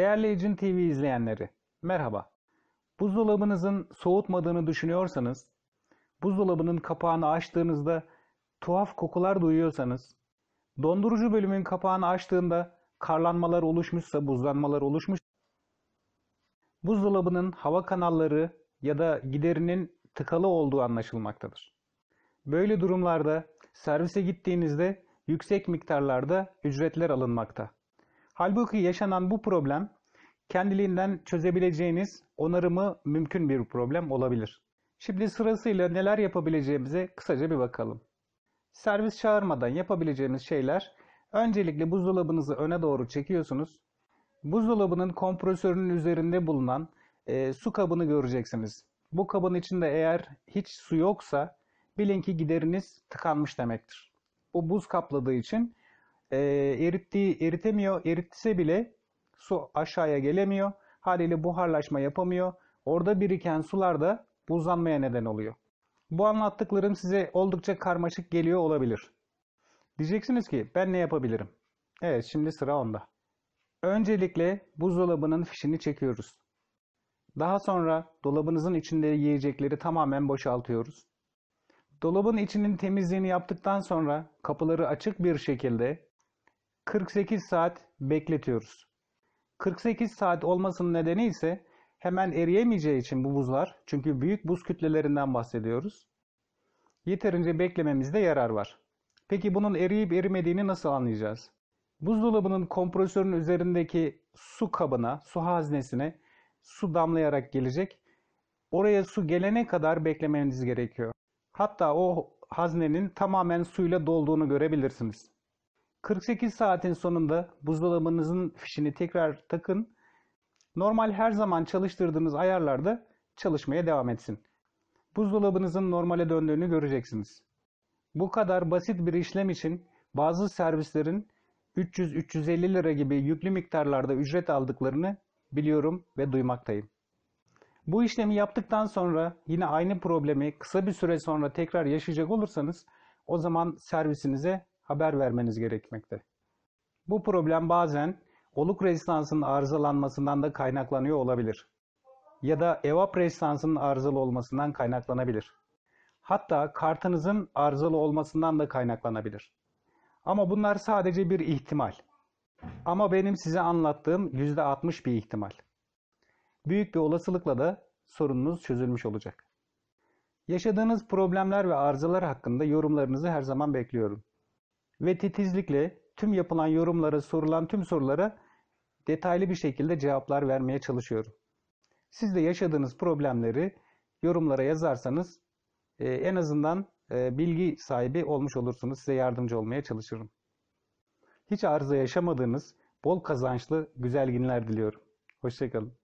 Değerli Ecin TV izleyenleri, merhaba. Buzdolabınızın soğutmadığını düşünüyorsanız, buzdolabının kapağını açtığınızda tuhaf kokular duyuyorsanız, dondurucu bölümün kapağını açtığında karlanmalar oluşmuşsa, buzlanmalar oluşmuş, buzdolabının hava kanalları ya da giderinin tıkalı olduğu anlaşılmaktadır. Böyle durumlarda servise gittiğinizde yüksek miktarlarda ücretler alınmakta. Halbuki yaşanan bu problem kendiliğinden çözebileceğiniz onarımı mümkün bir problem olabilir. Şimdi sırasıyla neler yapabileceğimize kısaca bir bakalım. Servis çağırmadan yapabileceğimiz şeyler öncelikle buzdolabınızı öne doğru çekiyorsunuz. Buzdolabının kompresörünün üzerinde bulunan e, su kabını göreceksiniz. Bu kabın içinde eğer hiç su yoksa bilin ki gideriniz tıkanmış demektir. Bu buz kapladığı için e, erittiği eritemiyor, eritse bile su aşağıya gelemiyor. Haliyle buharlaşma yapamıyor. Orada biriken sular da buzlanmaya neden oluyor. Bu anlattıklarım size oldukça karmaşık geliyor olabilir. Diyeceksiniz ki ben ne yapabilirim? Evet şimdi sıra onda. Öncelikle buzdolabının fişini çekiyoruz. Daha sonra dolabınızın içinde yiyecekleri tamamen boşaltıyoruz. Dolabın içinin temizliğini yaptıktan sonra kapıları açık bir şekilde 48 saat bekletiyoruz. 48 saat olmasının nedeni ise hemen eriyemeyeceği için bu buzlar. Çünkü büyük buz kütlelerinden bahsediyoruz. Yeterince beklememizde yarar var. Peki bunun eriyip erimediğini nasıl anlayacağız? Buzdolabının kompresörün üzerindeki su kabına, su haznesine su damlayarak gelecek. Oraya su gelene kadar beklemeniz gerekiyor. Hatta o haznenin tamamen suyla dolduğunu görebilirsiniz. 48 saatin sonunda buzdolabınızın fişini tekrar takın. Normal her zaman çalıştırdığınız ayarlarda çalışmaya devam etsin. Buzdolabınızın normale döndüğünü göreceksiniz. Bu kadar basit bir işlem için bazı servislerin 300-350 lira gibi yüklü miktarlarda ücret aldıklarını biliyorum ve duymaktayım. Bu işlemi yaptıktan sonra yine aynı problemi kısa bir süre sonra tekrar yaşayacak olursanız o zaman servisinize haber vermeniz gerekmekte. Bu problem bazen oluk rezistansının arızalanmasından da kaynaklanıyor olabilir. Ya da evap rezistansının arızalı olmasından kaynaklanabilir. Hatta kartınızın arızalı olmasından da kaynaklanabilir. Ama bunlar sadece bir ihtimal. Ama benim size anlattığım %60 bir ihtimal. Büyük bir olasılıkla da sorununuz çözülmüş olacak. Yaşadığınız problemler ve arızalar hakkında yorumlarınızı her zaman bekliyorum ve titizlikle tüm yapılan yorumlara, sorulan tüm sorulara detaylı bir şekilde cevaplar vermeye çalışıyorum. Siz de yaşadığınız problemleri yorumlara yazarsanız e, en azından e, bilgi sahibi olmuş olursunuz. Size yardımcı olmaya çalışırım. Hiç arıza yaşamadığınız bol kazançlı güzel günler diliyorum. Hoşçakalın.